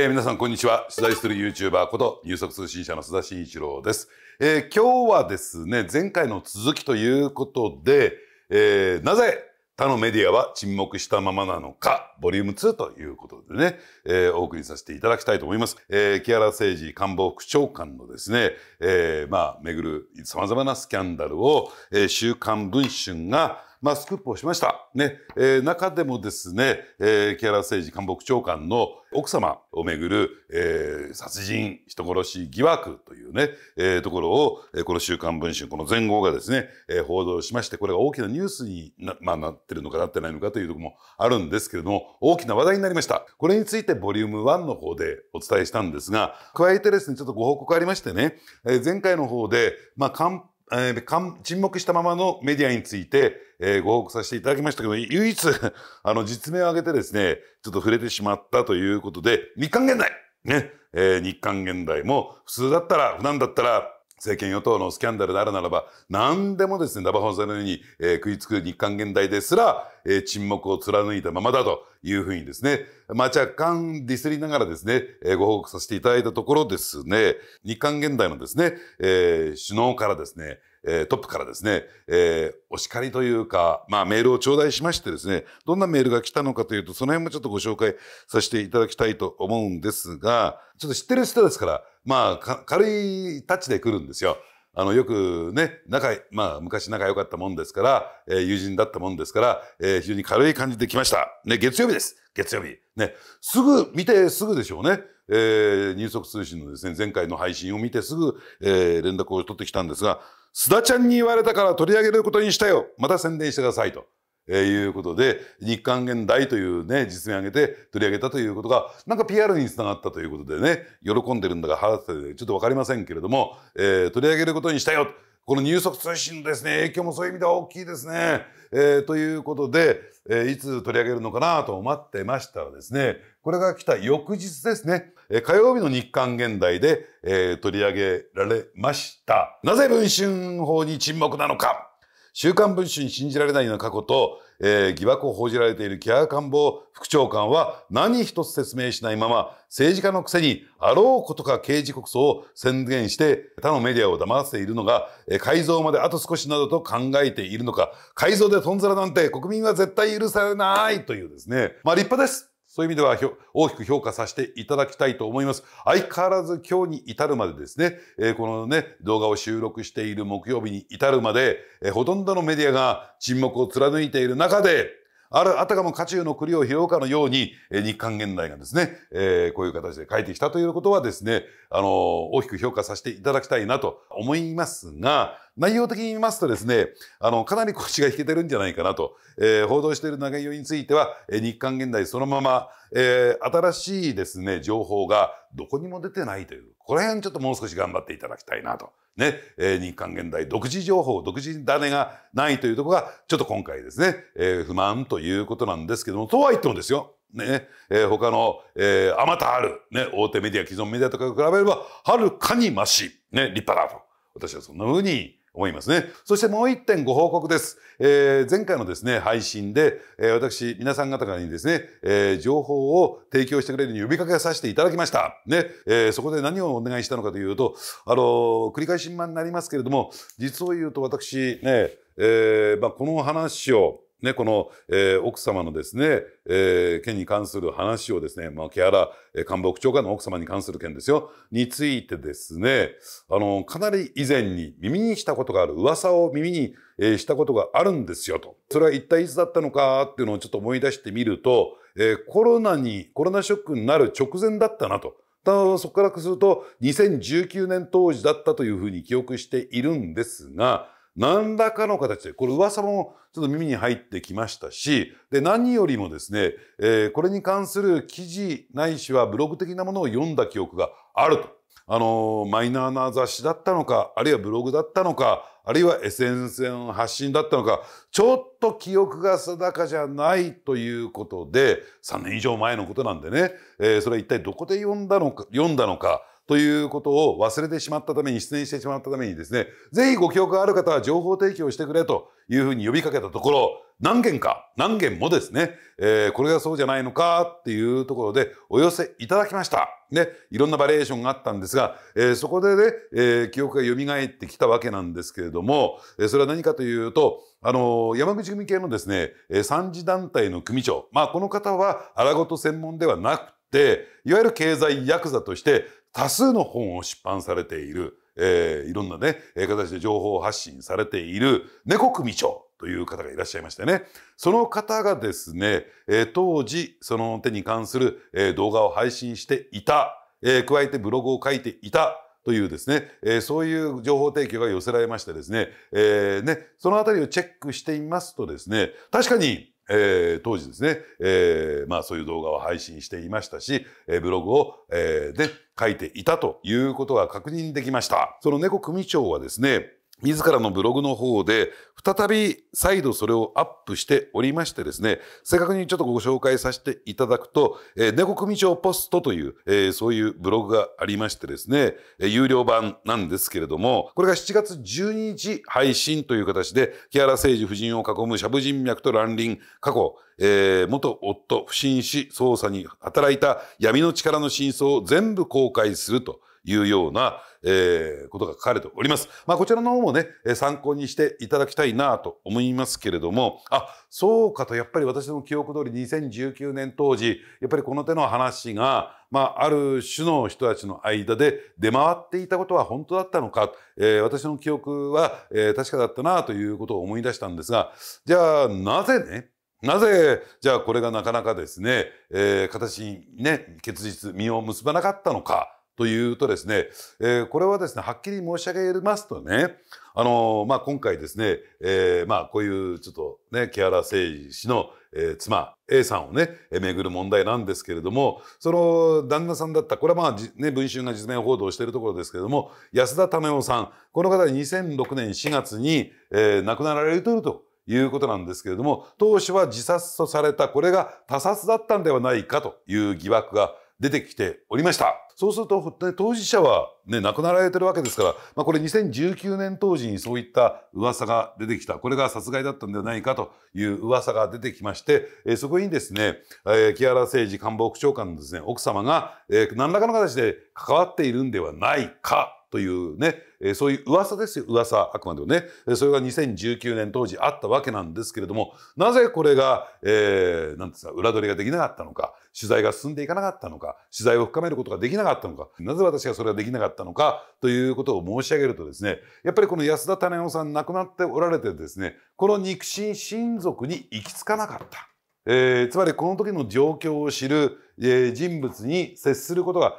えー、皆さんこんにちは取材する YouTuber こと入足通信社の須田慎一郎です、えー、今日はですね前回の続きということで、えー、なぜ他のメディアは沈黙したままなのかボリューム2ということでね、えお送りさせていただきたいと思います、え木原誠二官房副長官のですね、えまあ巡る様々なスキャンダルを、え週刊文春がまあ、スクープをしました。ね、えー、中でもですね、えー、木原誠二官房長官の奥様をめぐる、えー、殺人、人殺し疑惑というね、えー、ところを、えー、この週刊文春、この前後がですね、えー、報道しまして、これが大きなニュースにな,、まあ、なってるのかなってないのかというところもあるんですけれども、大きな話題になりました。これについてボリューム1の方でお伝えしたんですが、加えてですね、ちょっとご報告ありましてね、えー、前回の方で、まあ、官えー、沈黙したままのメディアについて、えー、ご報告させていただきましたけど、唯一、あの、実名を挙げてですね、ちょっと触れてしまったということで、日刊現代ね、えー、日刊現代も、普通だったら、普段だったら、政権与党のスキャンダルであるならば、何でもですね、ダバホンさんのように、えー、食いつく日韓現代ですら、えー、沈黙を貫いたままだというふうにですね、まあ、若干ディスりながらですね、えー、ご報告させていただいたところですね、日韓現代のですね、えー、首脳からですね、えトップからですね、えー、お叱りというか、まあ、メールを頂戴しましてですね、どんなメールが来たのかというと、その辺もちょっとご紹介させていただきたいと思うんですが、ちょっと知ってる人ですから、まあ、軽いタッチで来るんですよ。あの、よくね、仲、まあ、昔仲良かったもんですから、えー、友人だったもんですから、えー、非常に軽い感じで来ました。ね、月曜日です。月曜日。ね、すぐ、見てすぐでしょうね。えー、入足通信のですね、前回の配信を見てすぐ、え連絡を取ってきたんですが、須田ちゃんに言われたから取り上げることにしたよ。また宣伝してくださいと。えいうことで、日韓現代というね、実名を挙げて取り上げたということが、なんか PR につながったということでね、喜んでるんだが、腹立ってちょっとわかりませんけれども、えー、取り上げることにしたよ。この入足通信ですね、影響もそういう意味では大きいですね。えー、ということで、えいつ取り上げるのかなと思ってましたらですね、これが来た翌日ですね、え火曜日の日刊現代で、えー、取り上げられました。なぜ文春法に沈黙なのか週刊文春に信じられないような過去と、えー、疑惑を報じられている木原官房副長官は何一つ説明しないまま政治家のくせにあろうことか刑事告訴を宣言して他のメディアを黙らせているのが、えー、改造まであと少しなどと考えているのか改造でとんざらなんて国民は絶対許されないというですねまあ立派ですそういう意味では大きく評価させていただきたいと思います。相変わらず今日に至るまでですね、えこのね、動画を収録している木曜日に至るまで、えほとんどのメディアが沈黙を貫いている中で、ある、あたかも家中の栗を拾うかのように、え日韓現代がですね、えー、こういう形で書いてきたということはですね、あのー、大きく評価させていただきたいなと思いますが、内容的に見ますとですね、あの、かなり腰が引けてるんじゃないかなと、えー、報道している内容については、え日韓現代そのまま、え新しいですね、情報がどこにも出てないというこの辺ちょっともう少し頑張っていただきたいなと。ね、えー、日韓現代独自情報、独自種がないというところが、ちょっと今回ですね、えー、不満ということなんですけども、とは言ってもですよ、ね、えー、他の、えー、あまたある、ね、大手メディア、既存メディアとかと比べれば、はるかにまし、ね、立派だと。私はそんな風に思いますね。そしてもう一点ご報告です。えー、前回のですね、配信で、えー、私、皆さん方からにですね、えー、情報を提供してくれるように呼びかけさせていただきました。ね、えそこで何をお願いしたのかというと、あの繰り返しになりますけれども、実を言うと私、ね、えまあ、この話を、ね、この、えー、奥様のですね、えー、件に関する話をですね、まあ、木原官房副長官の奥様に関する件ですよ、についてですね、あの、かなり以前に耳にしたことがある、噂を耳に、えー、したことがあるんですよと。それは一体いつだったのかっていうのをちょっと思い出してみると、えー、コロナに、コロナショックになる直前だったなと。そこからすると、2019年当時だったというふうに記憶しているんですが、何らかの形で、これ噂もちょっと耳に入ってきましたし、で、何よりもですね、えー、これに関する記事ないしはブログ的なものを読んだ記憶があると。あのー、マイナーな雑誌だったのか、あるいはブログだったのか、あるいは SNS の発信だったのか、ちょっと記憶が定かじゃないということで、3年以上前のことなんでね、えー、それは一体どこで読んだのか、読んだのか、ということを忘れてしまったために、失念してしまったためにですね、ぜひご記憶がある方は情報提供してくれというふうに呼びかけたところ、何件か、何件もですね、えー、これがそうじゃないのかっていうところでお寄せいただきました。ね、いろんなバリエーションがあったんですが、えー、そこでね、えー、記憶が蘇ってきたわけなんですけれども、えそれは何かというと、あの山口組系のですね、え三次団体の組長、まあこの方は荒事専門ではなくて、いわゆる経済ヤクザとして多数の本を出版されている、えー、いろんなね、形で情報発信されている猫組長という方がいらっしゃいましてね。その方がですね、えー、当時、その手に関する、えー、動画を配信していた、えー、加えてブログを書いていた、というですね、えそういう情報提供が寄せられましてですね、えね、そのあたりをチェックしてみますとですね、確かにえー、当時ですね、えー、まあそういう動画を配信していましたし、えー、ブログを、えー、で書いていたということが確認できました。その猫組長はですね、自らのブログの方で、再び再度それをアップしておりましてですね、正確にちょっとご紹介させていただくと、えー、猫組長ポストという、えー、そういうブログがありましてですね、えー、有料版なんですけれども、これが7月12日配信という形で、木原誠二夫人を囲むシャブ人脈と乱輪、過去、えー、元夫不審死捜査に働いた闇の力の真相を全部公開するというような、えー、ことが書かれております。まあ、こちらの方もね、参考にしていただきたいなと思いますけれども、あ、そうかと、やっぱり私の記憶通り2019年当時、やっぱりこの手の話が、まあ、ある種の人たちの間で出回っていたことは本当だったのか、えー、私の記憶は、えー、確かだったなということを思い出したんですが、じゃあ、なぜね、なぜ、じゃあこれがなかなかですね、えー、形にね、結実、実を結ばなかったのか、というとですね、えー、これはですね、はっきり申し上げますとね、あのー、まあ、今回ですね、えー、まあ、こういうちょっとね、木原誠二氏の、え妻、A さんをね、めぐる問題なんですけれども、その旦那さんだった、これはまあ、ね、文春が実名報道しているところですけれども、安田為夫さん、この方2006年4月に、え亡くなられているということなんですけれども、当初は自殺とされた、これが他殺だったんではないかという疑惑が出てきておりました。そうすると、当事者は、ね、亡くなられてるわけですから、まあ、これ2019年当時にそういった噂が出てきた、これが殺害だったんではないかという噂が出てきまして、えー、そこにですね、えー、木原誠二官房副長官のですね、奥様が、えー、何らかの形で関わっているんではないかというね、えそういう噂ですよ、噂、あくまでもね。それが2019年当時あったわけなんですけれども、なぜこれが、えー、なんですか、裏取りができなかったのか、取材が進んでいかなかったのか、取材を深めることができなかったのか、なぜ私がそれができなかったのか、ということを申し上げるとですね、やっぱりこの安田種夫さん亡くなっておられてですね、この肉親親族に行き着かなかった。えー、つまりこの時の状況を知る、えー、人物に接することが、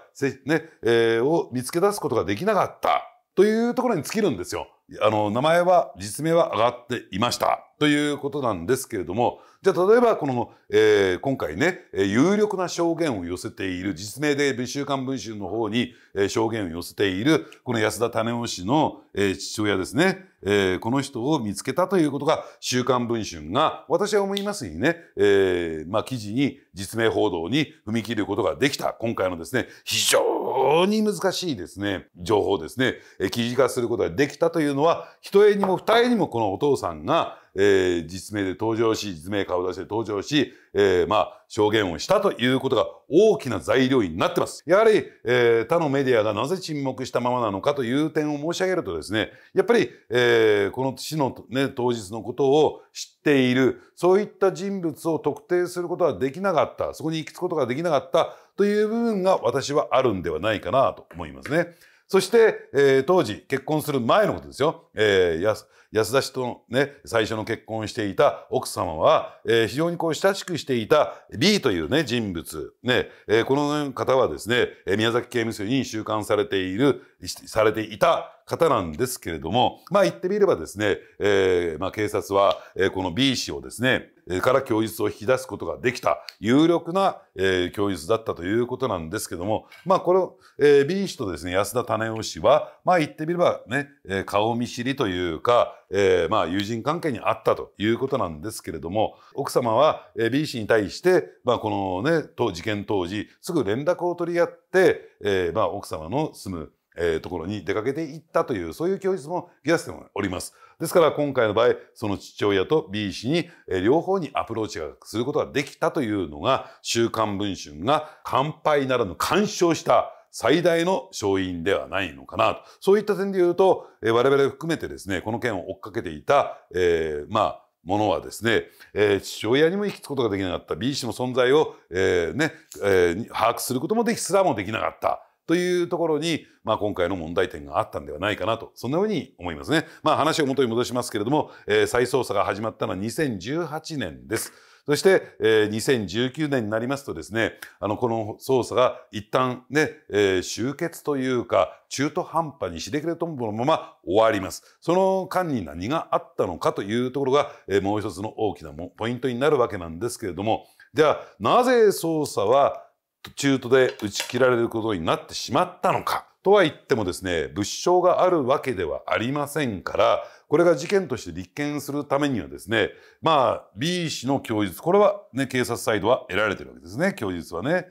ね、えー、を見つけ出すことができなかったというところに尽きるんですよ。あの、名前は、実名は上がっていました。ということなんですけれども、じゃあ例えばこの、えー、今回ね、有力な証言を寄せている、実名で週刊文春の方に、えー、証言を寄せている、この安田種夫氏の、えー、父親ですね、えー、この人を見つけたということが、週刊文春が、私は思いますにね、えー、まあ、記事に、実名報道に踏み切ることができた、今回のですね、非常に難しいですね、情報ですね、えー、記事化することができたというのは、一重にも二重にもこのお父さんが、えー、実名で登場し、実名顔出して登場し、えー、まあ、証言をしたということが大きな材料になってます。やはり、えー、他のメディアがなぜ沈黙したままなのかという点を申し上げるとですね、やっぱり、えー、この死の、ね、当日のことを知っている、そういった人物を特定することはできなかった、そこに行き着くことができなかったという部分が私はあるんではないかなと思いますね。そして、えー、当時、結婚する前のことですよ。えー、安安田氏とね、最初の結婚していた奥様は、えー、非常にこう親しくしていた B というね、人物。ね、えー、この方はですね、宮崎刑務所に収監されている、されていた方なんですけれども、まあ言ってみればですね、えー、まあ警察は、えー、この B 氏をですね、から供述を引き出すことができた有力な、え供述だったということなんですけども、まあ、この、え B 氏とですね、安田種夫氏は、まあ、言ってみればね、え顔見知りというか、えまあ、友人関係にあったということなんですけれども、奥様は、え B 氏に対して、まあ、このね、事件当時、すぐ連絡を取り合って、えまあ、奥様の住むえー、ところに出かけていったというそういう供述もギラスおります。ですから今回の場合その父親と B 氏に、えー、両方にアプローチがすることができたというのが「週刊文春」が乾杯ならぬ干渉した最大の勝因ではないのかなとそういった点で言うと、えー、我々含めてですねこの件を追っかけていた、えー、まあものはですね、えー、父親にも行き着くことができなかった B 氏の存在を、えーねえー、把握することもできすらもできなかったというところに、まあ、今回の問題点があったんではないかなと、そんなふうに思いますね。まあ、話を元に戻しますけれども、えー、再捜査が始まったのは2018年です。そして、えー、2019年になりますとですね、あの、この捜査が一旦ね、えー、終結というか、中途半端にしでくれとんぼのまま終わります。その間に何があったのかというところが、えー、もう一つの大きなポイントになるわけなんですけれども、じゃあ、なぜ捜査は中途で打ち切られることになってしまったのか。とは言ってもですね、物証があるわけではありませんから、これが事件として立件するためにはですね、まあ、B 氏の供述、これはね、警察サイドは得られてるわけですね、供述はね。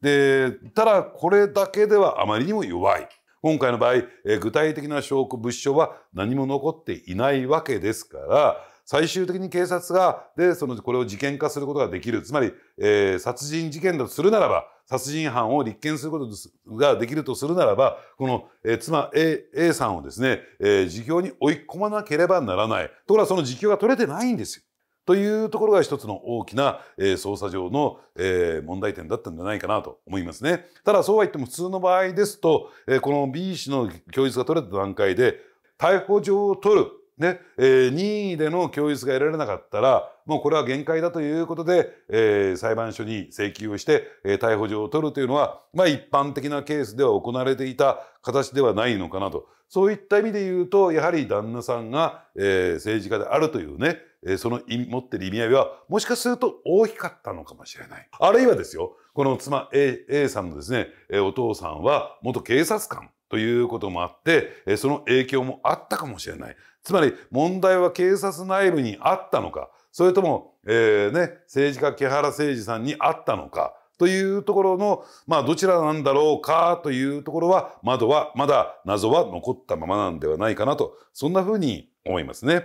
で、ただ、これだけではあまりにも弱い。今回の場合、え具体的な証拠、物証は何も残っていないわけですから、最終的に警察が、で、その、これを事件化することができる。つまり、えー、殺人事件だとするならば、殺人犯を立件することができるとするならば、この、えー、妻 A, A さんをですね、えー、自供に追い込まなければならない。ところがその自供が取れてないんですよ。というところが一つの大きな、えー、捜査上の、えー、問題点だったんじゃないかなと思いますね。ただそうは言っても普通の場合ですと、えー、この B 氏の供述が取れた段階で逮捕状を取るねえー、任意での供述が得られなかったらもうこれは限界だということで、えー、裁判所に請求をして、えー、逮捕状を取るというのは、まあ、一般的なケースでは行われていた形ではないのかなとそういった意味で言うとやはり旦那さんが、え政治家であるというね、えその持ってる意味合いはもしかすると大きかったのかもしれないあるいはですよこの妻 A, A さんのですね、えお父さんは元警察官ということもあって、えその影響もあったかもしれない。つまり問題は警察内部にあったのか、それとも、えー、ね、政治家木原誠二さんにあったのか、というところの、まあ、どちらなんだろうかというところは、窓は、まだ謎は残ったままなんではないかなと、そんなふうに思いますね。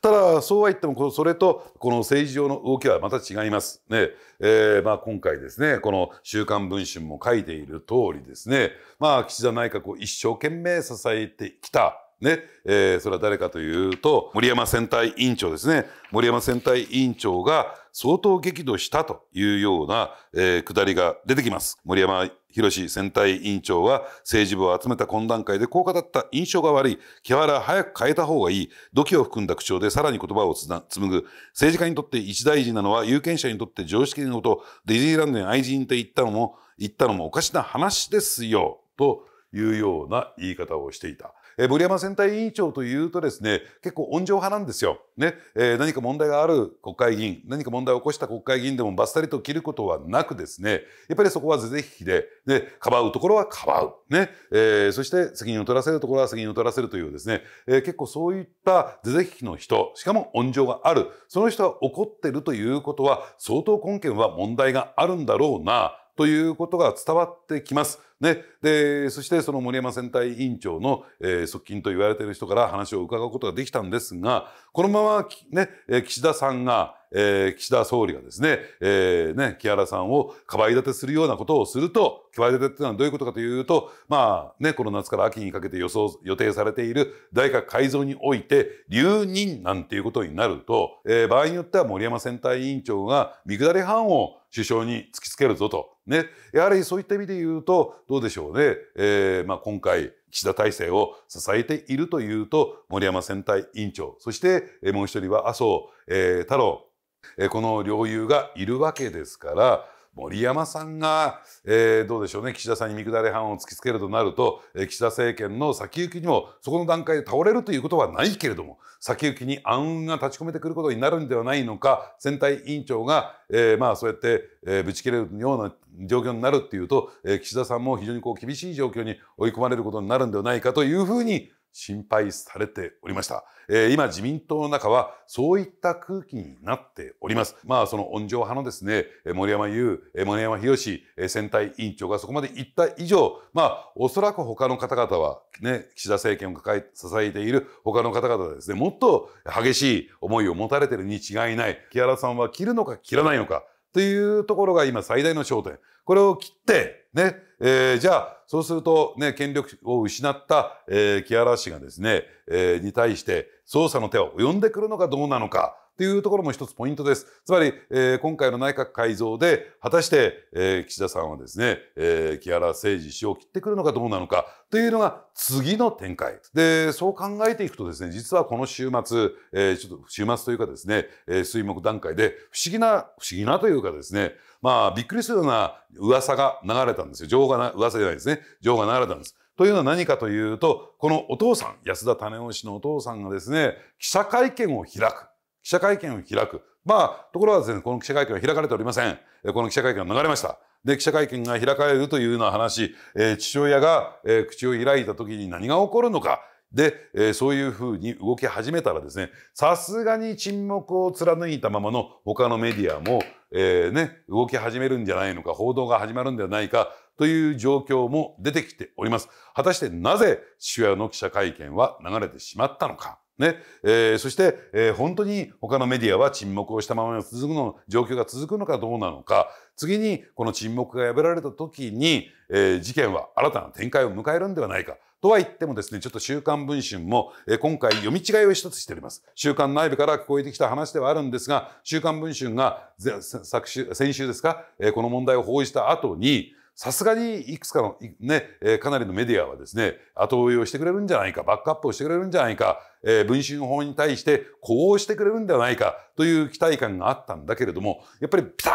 ただ、そうは言っても、それと、この政治上の動きはまた違います。ね。えー、まあ、今回ですね、この週刊文春も書いている通りですね、まあ、岸田内閣を一生懸命支えてきた、ね、えー、それは誰かというと、森山選対委員長ですね。森山選対委員長が相当激怒したというような、えー、下りが出てきます。森山博選対委員長は政治部を集めた懇談会でこう語った印象が悪い。木原早く変えた方がいい。土器を含んだ口調でさらに言葉を紡ぐ。政治家にとって一大事なのは有権者にとって常識のこと。ディズニーランドに愛人と言ったのも、言ったのもおかしな話ですよ。というような言い方をしていた。え森山選対委員長というとですね、結構温情派なんですよ。ね、えー、何か問題がある国会議員、何か問題を起こした国会議員でもバッサリと切ることはなくですね、やっぱりそこは是々非々で、ね、かばうところはかばう。ね、えー、そして責任を取らせるところは責任を取らせるというですね、えー、結構そういった是々非々の人、しかも温情がある、その人は怒ってるということは、相当根拠は問題があるんだろうな、ということが伝わってきます。ね、でそしてその森山選対委員長の、えー、側近と言われている人から話を伺うことができたんですがこのまま、ね、岸田さんがえー、岸田総理がですね、えー、ね、木原さんをかばい立てするようなことをすると、かばい立てっていうのはどういうことかというと、まあね、この夏から秋にかけて予想、予定されている大学改造において、留任なんていうことになると、えー、場合によっては森山選対委員長が見下り班を首相に突きつけるぞと。ね。やはりそういった意味で言うと、どうでしょうね。えー、まあ、今回、岸田体制を支えているというと、森山選対委員長、そして、もう一人は麻生、えー、太郎、えこの領有がいるわけですから森山さんが、えー、どうでしょうね岸田さんに見下り判を突きつけるとなると、え岸田政権の先行きにもそこの段階で倒れるということはないけれども先行きに暗雲が立ち込めてくることになるんではないのか選対委員長が、えー、まあそうやって、えー、ぶち切れるような状況になるっていうと、え岸田さんも非常にこう厳しい状況に追い込まれることになるんではないかというふうに心配されておりました。えー、今自民党の中はそういった空気になっております。まあその温情派のですね、森山優、森山博選対委員長がそこまで言った以上、まあおそらく他の方々はね、岸田政権を抱え、支えている他の方々はですね、もっと激しい思いを持たれているに違いない。木原さんは切るのか切らないのかというところが今最大の焦点。これを切って、ね、えー、じゃあ、そうすると、ね、権力を失った、えー、木原氏がですね、えー、に対して、捜査の手を及んでくるのかどうなのか、というところも一つポイントです。つまり、えー、今回の内閣改造で、果たして、えー、岸田さんはですね、えー、木原誠二氏を切ってくるのかどうなのかというのが次の展開。で、そう考えていくとですね、実はこの週末、えー、ちょっと週末というかですね、えー、水木段階で不思議な、不思議なというかですね、まあ、びっくりするような噂が流れたんですよ。情報がな、噂じゃないですね。情報が流れたんです。というのは何かというと、このお父さん、安田種雄氏のお父さんがですね、記者会見を開く。記者会見を開く。まあ、ところがですね、この記者会見は開かれておりません。この記者会見は流れました。で、記者会見が開かれるというような話、えー、父親が、えー、口を開いた時に何が起こるのか。で、えー、そういうふうに動き始めたらですね、さすがに沈黙を貫いたままの他のメディアも、えー、ね、動き始めるんじゃないのか、報道が始まるんではないか、という状況も出てきております。果たしてなぜ父親の記者会見は流れてしまったのか。ねえー、そして、えー、本当に他のメディアは沈黙をしたまま続くの状況が続くのかどうなのか次にこの沈黙が破られた時に、えー、事件は新たな展開を迎えるんではないかとは言ってもですねちょっと「週刊文春も」え今回読み違いを一つしております。週刊内部から聞こえてきた話ではあるんですが「週刊文春が」が先週ですか、えこの問題を報じた後に「さすがにいくつかの、ね、かなりのメディアはですね、後追いをしてくれるんじゃないか、バックアップをしてくれるんじゃないか、えー、文春法に対してこうしてくれるんではないかという期待感があったんだけれども、やっぱりピタ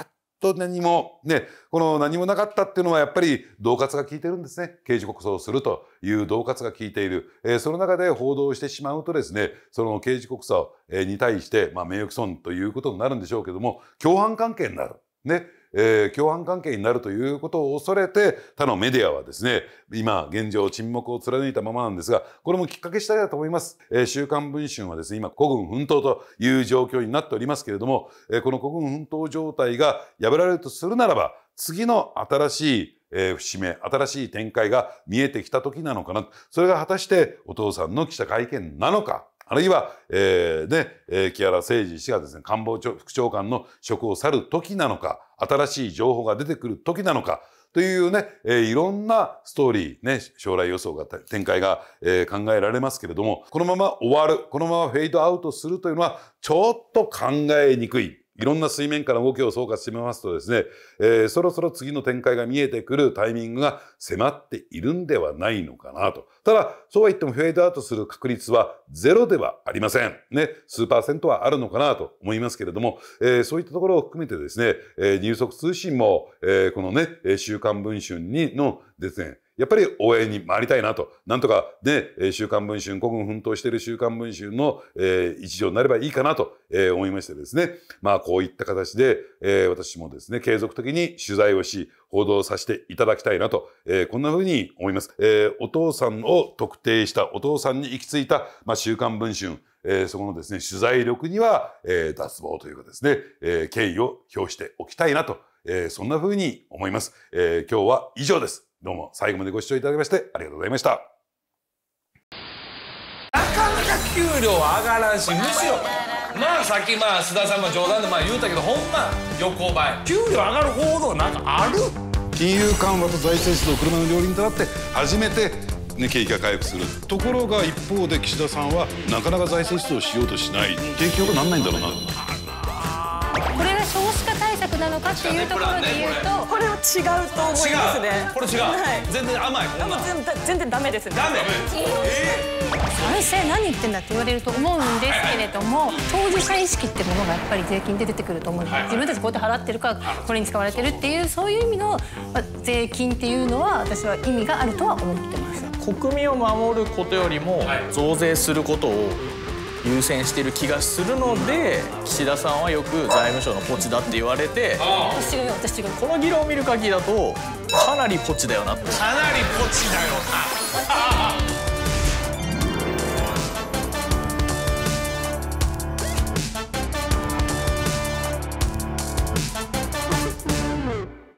ーッと何も、ね、この何もなかったっていうのはやっぱり恫喝が効いてるんですね。刑事告訴をするという恫喝が効いている。えー、その中で報道してしまうとですね、その刑事告訴に対して、まあ、名誉毀損ということになるんでしょうけども、共犯関係になる。ね。えー、共犯関係になるということを恐れて、他のメディアはですね、今、現状沈黙を貫いたままなんですが、これもきっかけ次第だと思います。えー、週刊文春はですね、今、孤軍奮闘という状況になっておりますけれども、えー、この孤軍奮闘状態が破られるとするならば、次の新しいえー、節目、新しい展開が見えてきた時なのかな。それが果たしてお父さんの記者会見なのか。あるいは、えー、ね、えー、木原誠二氏がですね、官房副長官の職を去る時なのか、新しい情報が出てくる時なのか、というね、えー、いろんなストーリー、ね、将来予想が、展開が、えー、考えられますけれども、このまま終わる、このままフェードアウトするというのは、ちょっと考えにくい。いろんな水面から動きを総括してみますとですね、えー、そろそろ次の展開が見えてくるタイミングが迫っているんではないのかなと。ただ、そうは言ってもフェードアウトする確率はゼロではありません。ね、数パーセントはあるのかなと思いますけれども、えー、そういったところを含めてですね、えー、入足通信も、えー、このね、週刊文春にのですね、やっぱり応援に回りたいなと、なんとかね、週刊文春、国軍奮闘している週刊文春の、えー、一条になればいいかなと、えー、思いましてですね、まあこういった形で、えー、私もですね、継続的に取材をし、報道させていただきたいなと、えー、こんな風に思います。えー、お父さんを特定した、お父さんに行き着いた、まあ、週刊文春、えー、そこのですね、取材力には、えー、脱帽というかですね、えー、敬意を表しておきたいなと、えー、そんな風に思います。えー、今日は以上です。どうも最後までご視聴いただきましてありがとうございました。なかなか給料は上がらんし、むしろ、まあさっきまあ須田さんも冗談でまあ言うたけど、ほんま横ばい。給料上がる方法なんかある金融緩和と財政出動、車の両輪となって初めて、ね、景気が回復する。ところが一方で岸田さんはなかなか財政出動しようとしない。景気よくならないんだろうな。これが少子化作なのかっていうところで言うと、これは違うと思いますね。これ違う。はい、全然甘い。もう全全然ダメですね。ダメ。えー、先生何言ってんだって言われると思うんですけれども、当事者意識ってものがやっぱり税金で出てくると思うんです。はいはい、自分たちこうやって払ってるからこれに使われてるっていうそういう意味の、まあ、税金っていうのは私は意味があるとは思ってます。国民を守ることよりも増税することを優先してる気がするので岸田さんはよく財務省のポチだって言われて私が私がこの議論を見る限りだとかなりポチだよなかなりポチだよな